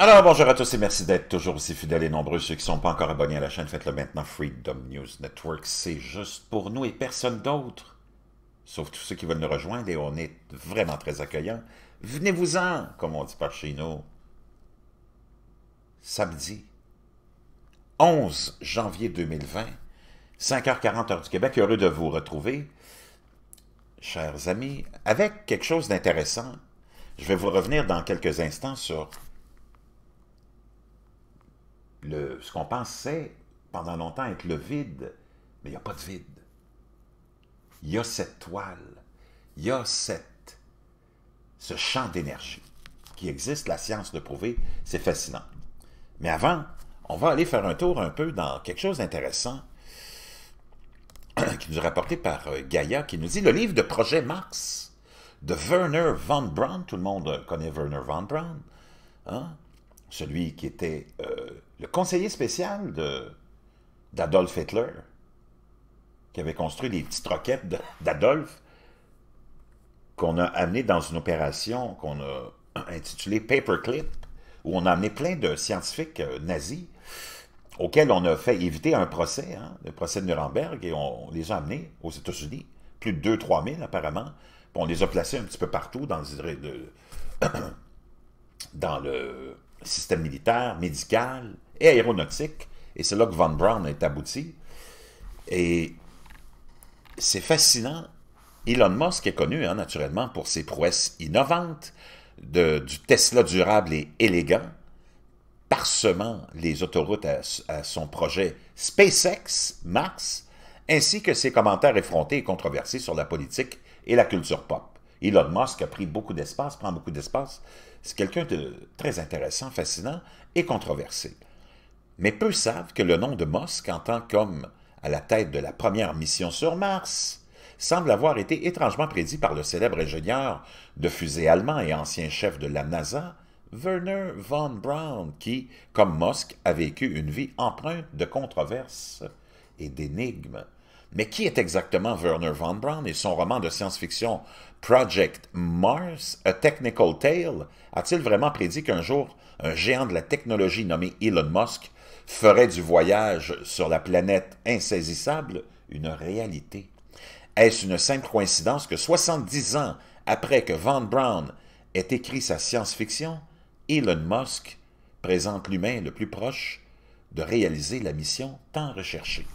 Alors bonjour à tous et merci d'être toujours aussi fidèles et nombreux. Ceux qui ne sont pas encore abonnés à la chaîne, faites-le maintenant. Freedom News Network, c'est juste pour nous et personne d'autre. Sauf tous ceux qui veulent nous rejoindre et on est vraiment très accueillants. Venez-vous-en, comme on dit par chez nous. Samedi, 11 janvier 2020, 5h40 heure du Québec. Heureux de vous retrouver, chers amis, avec quelque chose d'intéressant. Je vais vous revenir dans quelques instants sur ce qu'on pensait pendant longtemps être le vide, mais il n'y a pas de vide. Il y a cette toile, il y a cette, ce champ d'énergie qui existe, la science de prouver, c'est fascinant. Mais avant, on va aller faire un tour un peu dans quelque chose d'intéressant qui nous est rapporté par euh, Gaïa, qui nous dit le livre de Projet Max de Werner von Braun. Tout le monde connaît Werner von Braun, hein? celui qui était euh, conseiller spécial d'Adolf Hitler, qui avait construit des petites roquettes d'Adolf, qu'on a amené dans une opération qu'on a intitulée Paperclip, où on a amené plein de scientifiques euh, nazis auxquels on a fait éviter un procès, hein, le procès de Nuremberg, et on, les a amenés aux États-Unis, plus de 2-3 000 apparemment, on les a placés un petit peu partout dans le système militaire, médical, et aéronautique. Et c'est là que Von Braun est abouti. Et c'est fascinant. Elon Musk est connu, hein, naturellement, pour ses prouesses innovantes, de, du Tesla durable et élégant, parsemant les autoroutes à, son projet SpaceX, Mars, ainsi que ses commentaires effrontés et controversés sur la politique et la culture pop. Elon Musk a pris beaucoup d'espace, prend beaucoup d'espace. C'est quelqu'un de très intéressant, fascinant et controversé mais peu savent que le nom de Musk en tant qu'homme à la tête de la première mission sur Mars semble avoir été étrangement prédit par le célèbre ingénieur de fusée allemand et ancien chef de la NASA, Werner von Braun, qui, comme Musk, a vécu une vie empreinte de controverses et d'énigmes. Mais qui est exactement Werner von Braun et son roman de science-fiction Project Mars, A Technical Tale, a-t-il vraiment prédit qu'un jour, un géant de la technologie nommé Elon Musk ferait du voyage sur la planète insaisissable une réalité. Est-ce une simple coïncidence que 70 ans après que Von Braun ait écrit sa science-fiction, Elon Musk présente l'humain le plus proche de réaliser la mission tant recherchée.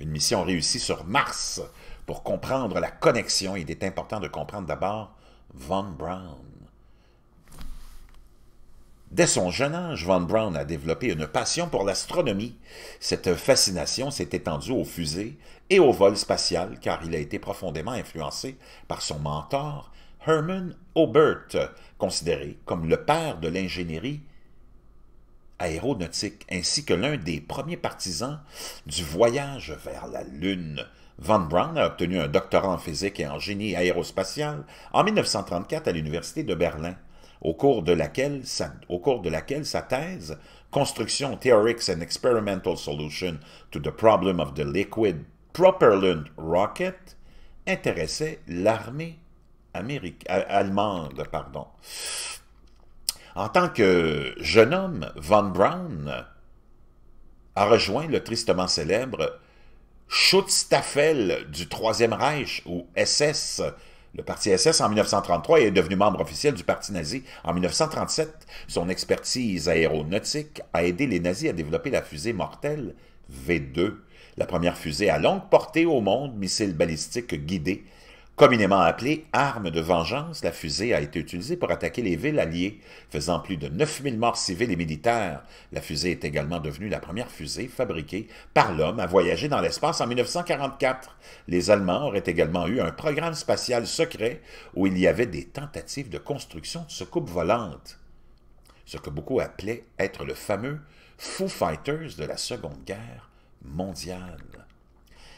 Une mission réussie sur Mars. Pour comprendre la connexion, il est important de comprendre d'abord Von Braun. Dès son jeune âge, Von Braun a développé une passion pour l'astronomie. Cette fascination s'est étendue aux fusées et au vol spatial car il a été profondément influencé par son mentor, Herman Obert, considéré comme le père de l'ingénierie aéronautique ainsi que l'un des premiers partisans du voyage vers la Lune. Van Braun a obtenu un doctorat en physique et en génie aérospatial en 1934 à l'Université de Berlin au cours de laquelle sa, thèse Construction Theorics and Experimental Solution to the Problem of the Liquid Propellant Rocket intéressait l'armée euh, allemande. Pardon. En tant que jeune homme, Von Braun a rejoint le tristement célèbre Schutzstaffel du Troisième Reich, ou SS, le parti SS, en 1933, est devenu membre officiel du parti nazi. En 1937, son expertise aéronautique a aidé les nazis à développer la fusée mortelle V2, la première fusée à longue portée au monde, missile balistique guidé, Communément appelée arme de vengeance, la fusée a été utilisée pour attaquer les villes alliées, faisant plus de 9000 morts civils et militaires. La fusée est également devenue la première fusée fabriquée par l'homme à voyager dans l'espace en 1944. Les Allemands auraient également eu un programme spatial secret où il y avait des tentatives de construction de soucoupes volantes. Ce que beaucoup appelaient être le fameux Foo Fighters de la Seconde Guerre mondiale.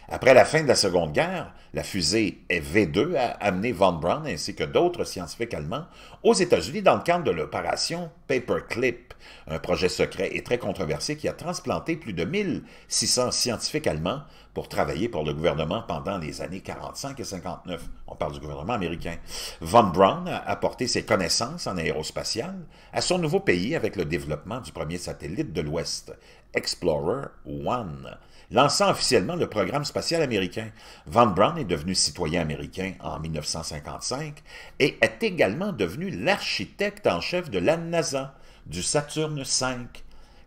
Après la fin de la Seconde Guerre, la fusée V2 a amené von Braun ainsi que d'autres scientifiques allemands aux États-Unis dans le cadre de l'opération Paperclip, un projet secret et très controversé qui a transplanté plus de 1600 scientifiques allemands pour travailler pour le gouvernement pendant les années 45 et 59. On parle du gouvernement américain. Von Braun a apporté ses connaissances en aérospatiale à son nouveau pays avec le développement du premier satellite de l'Ouest, Explorer 1, lançant officiellement le programme spatial américain. Van Braun est devenu citoyen américain en 1955 et est également devenu l'architecte en chef de la NASA, du Saturne V,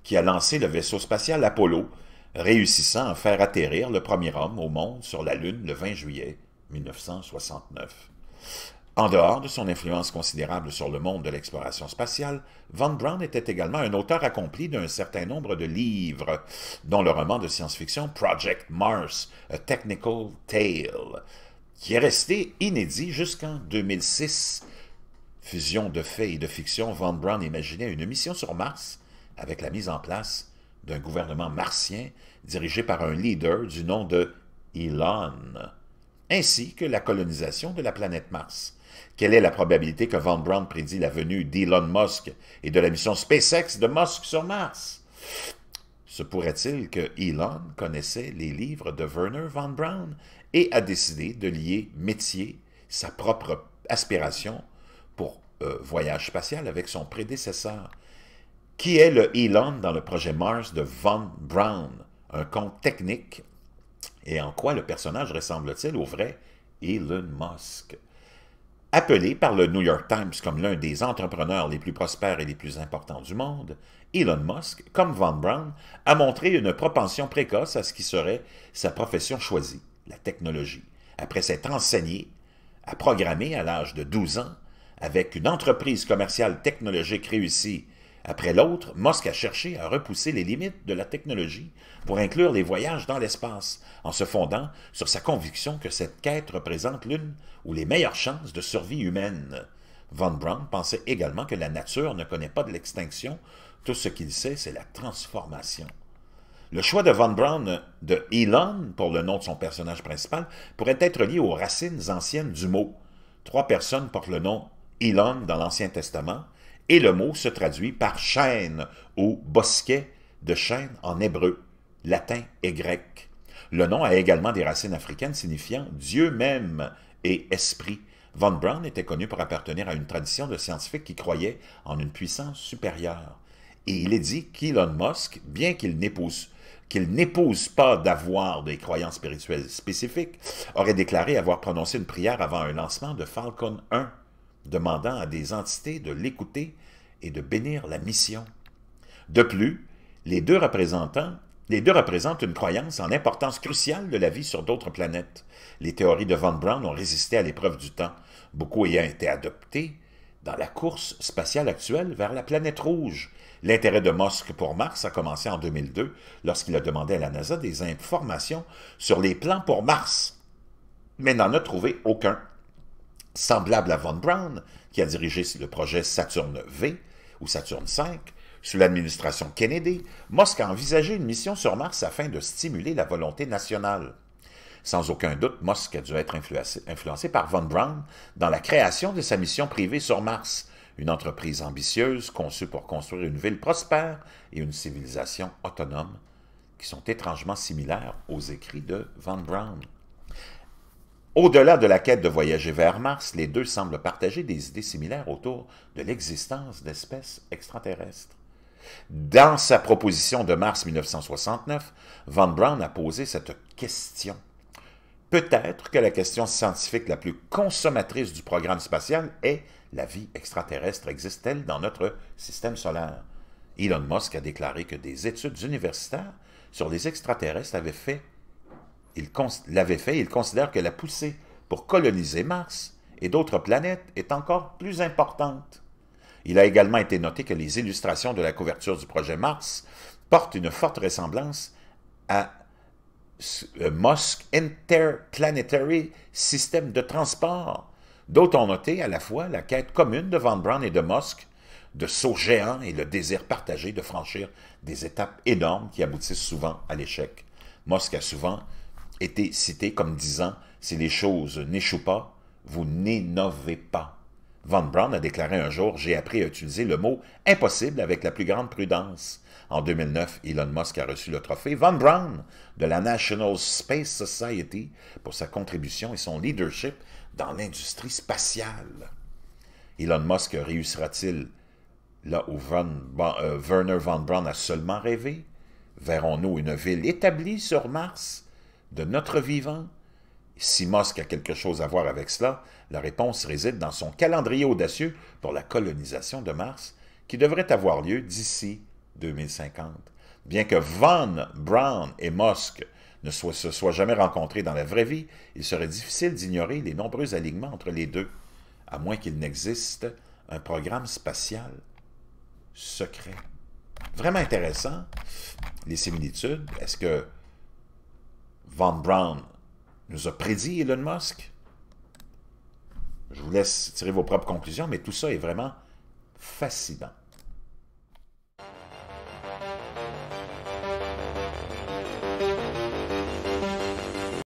qui a lancé le vaisseau spatial Apollo, réussissant à faire atterrir le premier homme au monde sur la Lune le 20 juillet 1969. En dehors de son influence considérable sur le monde de l'exploration spatiale, Von Braun était également un auteur accompli d'un certain nombre de livres, dont le roman de science-fiction Project Mars, A Technical Tale, qui est resté inédit jusqu'en 2006. Fusion de faits et de fiction, Von Braun imaginait une mission sur Mars avec la mise en place d'un gouvernement martien dirigé par un leader du nom de Elon, ainsi que la colonisation de la planète Mars quelle est la probabilité que Von Braun prédit la venue d'Elon Musk et de la mission SpaceX de Musk sur Mars? Se pourrait-il que Elon connaissait les livres de Werner von Braun et a décidé de lier métier, sa propre aspiration pour euh, voyage spatial avec son prédécesseur? Qui est le Elon dans le projet Mars de von Braun? Un conte technique? Et en quoi le personnage ressemble-t-il au vrai Elon Musk? Appelé par le New York Times comme l'un des entrepreneurs les plus prospères et les plus importants du monde, Elon Musk, comme Von Braun, a montré une propension précoce à ce qui serait sa profession choisie, la technologie, après s'être enseigné à programmer à l'âge de 12 ans avec une entreprise commerciale technologique réussie après l'autre, Musk a cherché à repousser les limites de la technologie pour inclure les voyages dans l'espace, en se fondant sur sa conviction que cette quête représente l'une ou les meilleures chances de survie humaine. Von Braun pensait également que la nature ne connaît pas de l'extinction, tout ce qu'il sait, c'est la transformation. Le choix de Von Braun de Elon pour le nom de son personnage principal pourrait être lié aux racines anciennes du mot. Trois personnes portent le nom Elon dans l'Ancien Testament, et le mot se traduit par chêne ou bosquet de chêne en hébreu, latin et grec. Le nom a également des racines africaines signifiant Dieu même et esprit. Von Braun était connu pour appartenir à une tradition de scientifiques qui croyaient en une puissance supérieure. Et il est dit qu'Elon Musk, bien qu'il n'épouse qu'il n'épouse pas d'avoir des croyances spirituelles spécifiques, aurait déclaré avoir prononcé une prière avant un lancement de Falcon 1 demandant à des entités de l'écouter et de bénir la mission. De plus, les deux représentants les deux représentent une croyance en l'importance cruciale de la vie sur d'autres planètes. Les théories de Von Braun ont résisté à l'épreuve du temps, beaucoup ayant été adoptées dans la course spatiale actuelle vers la planète rouge. L'intérêt de Musk pour Mars a commencé en 2002 lorsqu'il a demandé à la NASA des informations sur les plans pour Mars, mais n'en a trouvé aucun semblable à Von Braun, qui a dirigé le projet Saturne V ou Saturne V, sous l'administration Kennedy, Musk a envisagé une mission sur Mars afin de stimuler la volonté nationale. Sans aucun doute, Musk a dû être influencé par Von Braun dans la création de sa mission privée sur Mars, une entreprise ambitieuse conçue pour construire une ville prospère et une civilisation autonome, qui sont étrangement similaires aux écrits de Von Braun. Au-delà de la quête de voyager vers Mars, les deux semblent partager des idées similaires autour de l'existence d'espèces extraterrestres. Dans sa proposition de mars 1969, Von Braun a posé cette question. Peut-être que la question scientifique la plus consommatrice du programme spatial est la vie extraterrestre existe-t-elle dans notre système solaire Elon Musk a déclaré que des études universitaires sur les extraterrestres avaient fait il l'avait fait, il considère que la poussée pour coloniser Mars et d'autres planètes est encore plus importante. Il a également été noté que les illustrations de la couverture du projet Mars portent une forte ressemblance à euh, Mosk Interplanetary System de transport, D'autres ont noté à la fois la quête commune de Van Braun et de Mosk, de sauts géants et le désir partagé de franchir des étapes énormes qui aboutissent souvent à l'échec. Mosk a souvent été cité comme disant Si les choses n'échouent pas, vous n'innovez pas. Von Braun a déclaré un jour J'ai appris à utiliser le mot impossible avec la plus grande prudence. En 2009, Elon Musk a reçu le trophée Von Braun de la National Space Society pour sa contribution et son leadership dans l'industrie spatiale. Elon Musk réussira-t-il là où euh, Werner von Braun a seulement rêvé? Verrons-nous une ville établie sur Mars de notre vivant? Si Mosque a quelque chose à voir avec cela, la réponse réside dans son calendrier audacieux pour la colonisation de Mars, qui devrait avoir lieu d'ici 2050. Bien que Van Brown et Musk ne se soient jamais rencontrés dans la vraie vie, il serait difficile d'ignorer les nombreux alignements entre les deux, à moins qu'il n'existe un programme spatial secret. Vraiment intéressant, les similitudes. Est-ce que Von Braun nous a prédit Elon Musk. Je vous laisse tirer vos propres conclusions, mais tout ça est vraiment fascinant.